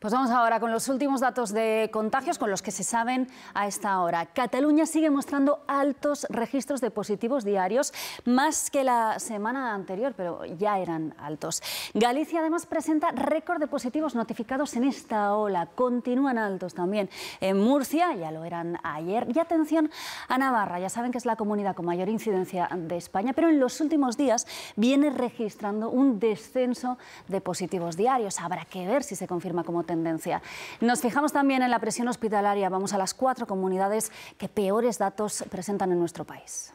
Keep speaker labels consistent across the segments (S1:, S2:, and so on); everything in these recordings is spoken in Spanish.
S1: Pues vamos ahora con los últimos datos de contagios, con los que se saben a esta hora. Cataluña sigue mostrando altos registros de positivos diarios, más que la semana anterior, pero ya eran altos. Galicia además presenta récord de positivos notificados en esta ola. Continúan altos también en Murcia, ya lo eran ayer. Y atención a Navarra, ya saben que es la comunidad con mayor incidencia de España, pero en los últimos días viene registrando un descenso de positivos diarios. Habrá que ver si se confirma como tendencia. Nos fijamos también en la presión hospitalaria. Vamos a las cuatro comunidades que peores datos presentan en nuestro país.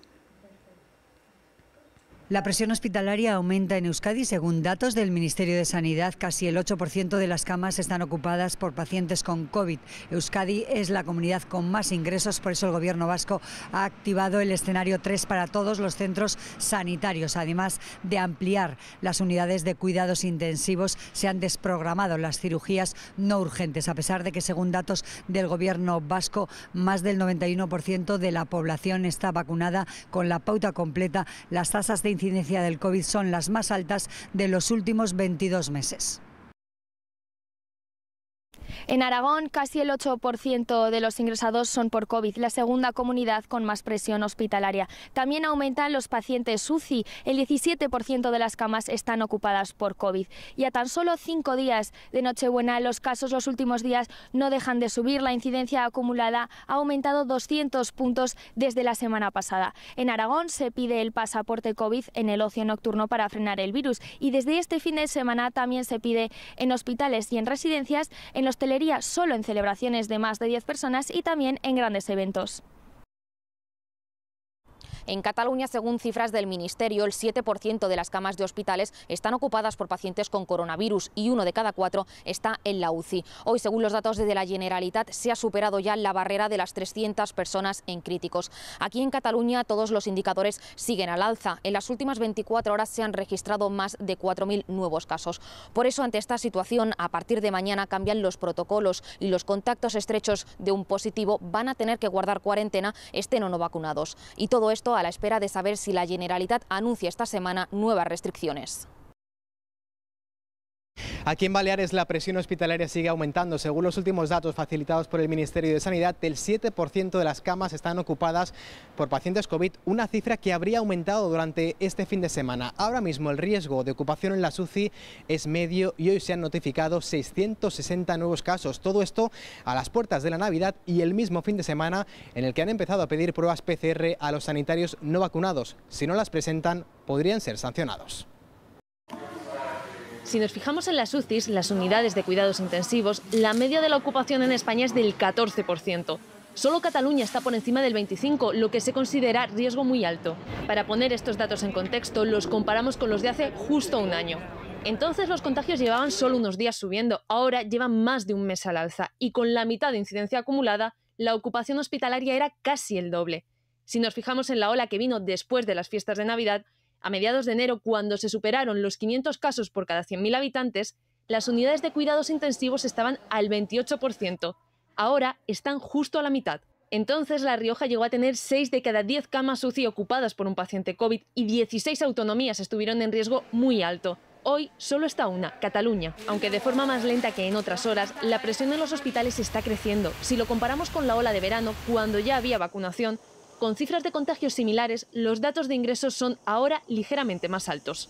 S2: La presión hospitalaria aumenta en Euskadi. Según datos del Ministerio de Sanidad, casi el 8% de las camas están ocupadas por pacientes con COVID. Euskadi es la comunidad con más ingresos, por eso el Gobierno vasco ha activado el escenario 3 para todos los centros sanitarios. Además de ampliar las unidades de cuidados intensivos, se han desprogramado las cirugías no urgentes, a pesar de que, según datos del Gobierno vasco, más del 91% de la población está vacunada con la pauta completa. Las tasas de incidencia del COVID son las más altas de los últimos 22 meses.
S3: En Aragón, casi el 8% de los ingresados son por COVID, la segunda comunidad con más presión hospitalaria. También aumentan los pacientes UCI, el 17% de las camas están ocupadas por COVID. Y a tan solo cinco días de Nochebuena, los casos los últimos días no dejan de subir. La incidencia acumulada ha aumentado 200 puntos desde la semana pasada. En Aragón se pide el pasaporte COVID en el ocio nocturno para frenar el virus y desde este fin de semana también se pide en hospitales y en residencias en la hostelería solo en celebraciones de más de 10 personas y también en grandes eventos.
S4: En Cataluña, según cifras del Ministerio, el 7% de las camas de hospitales están ocupadas por pacientes con coronavirus y uno de cada cuatro está en la UCI. Hoy, según los datos de la Generalitat, se ha superado ya la barrera de las 300 personas en críticos. Aquí en Cataluña todos los indicadores siguen al alza. En las últimas 24 horas se han registrado más de 4.000 nuevos casos. Por eso, ante esta situación, a partir de mañana cambian los protocolos y los contactos estrechos de un positivo van a tener que guardar cuarentena, estén o no vacunados. Y todo esto a la espera de saber si la Generalitat anuncia esta semana nuevas restricciones.
S5: Aquí en Baleares la presión hospitalaria sigue aumentando. Según los últimos datos facilitados por el Ministerio de Sanidad, el 7% de las camas están ocupadas por pacientes COVID, una cifra que habría aumentado durante este fin de semana. Ahora mismo el riesgo de ocupación en la SUCI es medio y hoy se han notificado 660 nuevos casos. Todo esto a las puertas de la Navidad y el mismo fin de semana en el que han empezado a pedir pruebas PCR a los sanitarios no vacunados. Si no las presentan, podrían ser sancionados.
S6: Si nos fijamos en las UCIs, las unidades de cuidados intensivos, la media de la ocupación en España es del 14%. Solo Cataluña está por encima del 25, lo que se considera riesgo muy alto. Para poner estos datos en contexto, los comparamos con los de hace justo un año. Entonces los contagios llevaban solo unos días subiendo, ahora llevan más de un mes al alza y con la mitad de incidencia acumulada, la ocupación hospitalaria era casi el doble. Si nos fijamos en la ola que vino después de las fiestas de Navidad, a mediados de enero, cuando se superaron los 500 casos por cada 100.000 habitantes, las unidades de cuidados intensivos estaban al 28%. Ahora están justo a la mitad. Entonces, La Rioja llegó a tener 6 de cada 10 camas UCI ocupadas por un paciente COVID y 16 autonomías estuvieron en riesgo muy alto. Hoy solo está una, Cataluña. Aunque de forma más lenta que en otras horas, la presión en los hospitales está creciendo. Si lo comparamos con la ola de verano, cuando ya había vacunación, con cifras de contagios similares, los datos de ingresos son ahora ligeramente más altos.